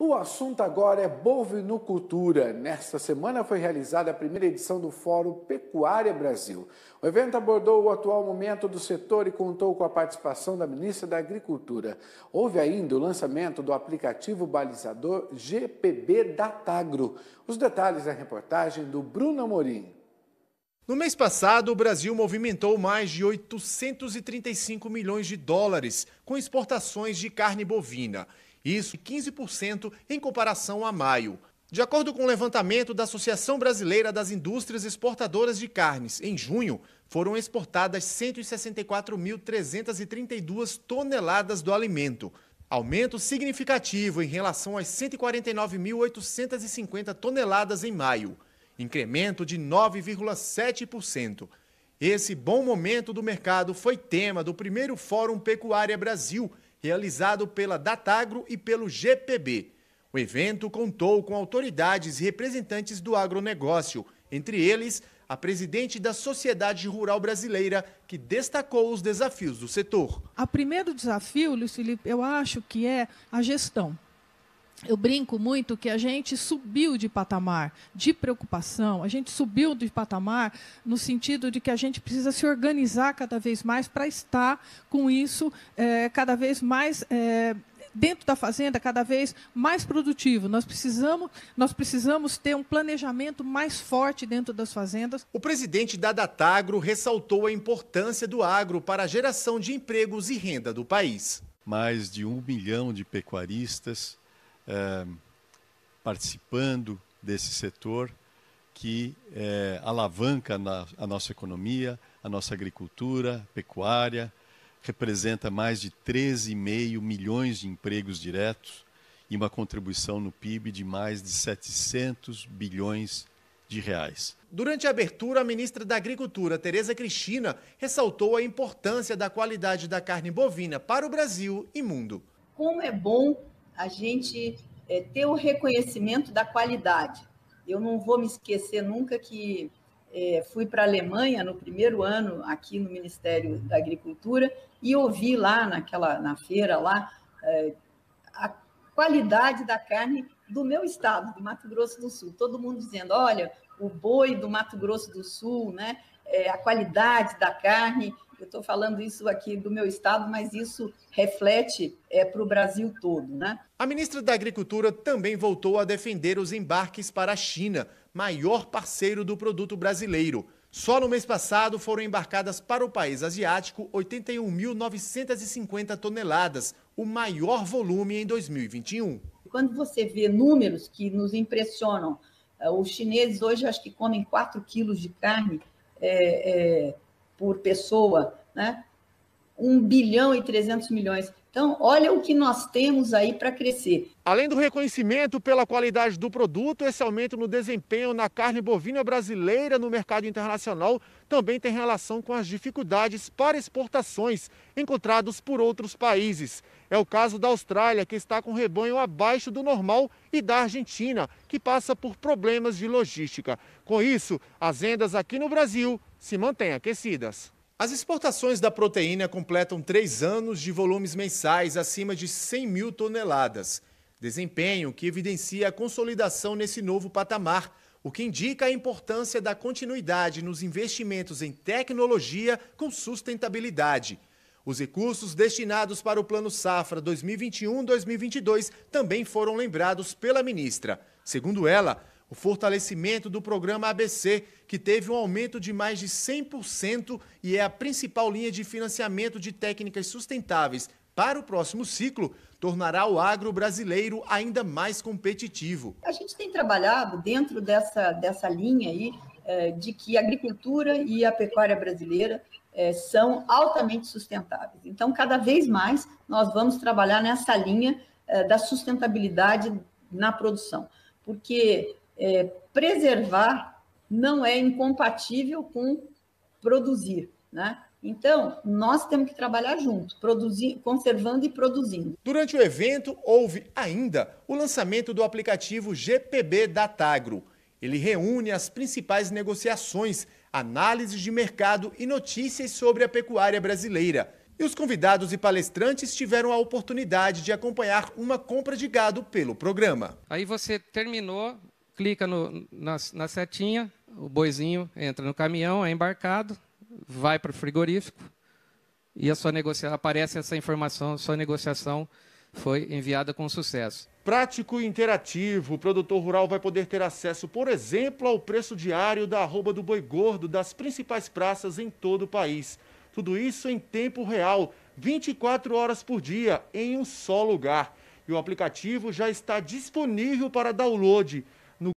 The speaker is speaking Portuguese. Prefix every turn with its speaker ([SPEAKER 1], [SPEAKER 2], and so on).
[SPEAKER 1] O assunto agora é bovinocultura. Nesta semana foi realizada a primeira edição do Fórum Pecuária Brasil. O evento abordou o atual momento do setor e contou com a participação da ministra da Agricultura. Houve ainda o lançamento do aplicativo balizador GPB Datagro. Os detalhes da reportagem do Bruno Amorim. No mês passado, o Brasil movimentou mais de 835 milhões de dólares com exportações de carne bovina isso 15% em comparação a maio. De acordo com o levantamento da Associação Brasileira das Indústrias Exportadoras de Carnes, em junho, foram exportadas 164.332 toneladas do alimento, aumento significativo em relação às 149.850 toneladas em maio, incremento de 9,7%. Esse bom momento do mercado foi tema do primeiro Fórum Pecuária Brasil, realizado pela Datagro e pelo GPB. O evento contou com autoridades e representantes do agronegócio, entre eles a presidente da Sociedade Rural Brasileira, que destacou os desafios do setor.
[SPEAKER 2] O primeiro desafio, Luiz Felipe, eu acho que é a gestão eu brinco muito que a gente subiu de patamar de preocupação, a gente subiu de patamar no sentido de que a gente precisa se organizar cada vez mais para estar com isso é, cada vez mais. É, dentro da fazenda cada vez mais produtivo. Nós precisamos, nós precisamos ter um planejamento mais forte dentro das fazendas. O
[SPEAKER 1] presidente da Datagro ressaltou a importância do agro para a geração de empregos e renda do país. Mais de um milhão de pecuaristas é, participando desse setor que é, alavanca na, a nossa economia, a nossa agricultura, pecuária, representa mais de 13,5 milhões de empregos diretos e uma contribuição no PIB de mais de 700 bilhões de reais. Durante a abertura, a ministra da Agricultura, Tereza Cristina, ressaltou a importância da qualidade da carne bovina para o Brasil e mundo.
[SPEAKER 2] Como é bom a gente é, ter o reconhecimento da qualidade. Eu não vou me esquecer nunca que é, fui para a Alemanha no primeiro ano aqui no Ministério da Agricultura e ouvi lá naquela na feira lá é, a qualidade da carne do meu estado, do Mato Grosso do Sul. Todo mundo dizendo, olha, o boi do Mato Grosso do Sul, né? É, a qualidade da carne eu estou falando isso aqui do meu estado, mas isso reflete é, para o Brasil
[SPEAKER 1] todo, né? A ministra da Agricultura também voltou a defender os embarques para a China, maior parceiro do produto brasileiro. Só no mês passado foram embarcadas para o país asiático 81.950 toneladas, o maior
[SPEAKER 2] volume em 2021. Quando você vê números que nos impressionam, eh, os chineses hoje acho que comem 4 quilos de carne é, é por pessoa, né? 1 bilhão e 300 milhões. Então, olha o que nós temos aí para crescer.
[SPEAKER 1] Além do reconhecimento pela qualidade do produto, esse aumento no desempenho na carne bovina brasileira no mercado internacional também tem relação com as dificuldades para exportações encontradas por outros países. É o caso da Austrália, que está com rebanho abaixo do normal, e da Argentina, que passa por problemas de logística. Com isso, as vendas aqui no Brasil se mantêm aquecidas. As exportações da proteína completam três anos de volumes mensais acima de 100 mil toneladas. Desempenho que evidencia a consolidação nesse novo patamar, o que indica a importância da continuidade nos investimentos em tecnologia com sustentabilidade. Os recursos destinados para o Plano Safra 2021-2022 também foram lembrados pela ministra. Segundo ela, o fortalecimento do programa ABC, que teve um aumento de mais de 100% e é a principal linha de financiamento de técnicas sustentáveis para o próximo ciclo, tornará o agro brasileiro ainda mais competitivo.
[SPEAKER 2] A gente tem trabalhado dentro dessa, dessa linha aí é, de que a agricultura e a pecuária brasileira é, são altamente sustentáveis. Então, cada vez mais nós vamos trabalhar nessa linha é, da sustentabilidade na produção, porque é, preservar não é incompatível com produzir, né? Então, nós temos que trabalhar junto, produzir, conservando e produzindo. Durante o
[SPEAKER 1] evento, houve ainda o lançamento do aplicativo GPB da Tagro. Ele reúne as principais negociações, análises de mercado e notícias sobre a pecuária brasileira. E os convidados e palestrantes tiveram a oportunidade de acompanhar uma compra de gado pelo programa.
[SPEAKER 2] Aí você terminou clica no, na, na setinha, o boizinho entra no caminhão, é embarcado, vai para o
[SPEAKER 1] frigorífico e a sua aparece essa informação, sua negociação foi enviada com sucesso. Prático e interativo, o produtor rural vai poder ter acesso, por exemplo, ao preço diário da arroba do boi gordo das principais praças em todo o país. Tudo isso em tempo real, 24 horas por dia, em um só lugar. E o aplicativo já está disponível para download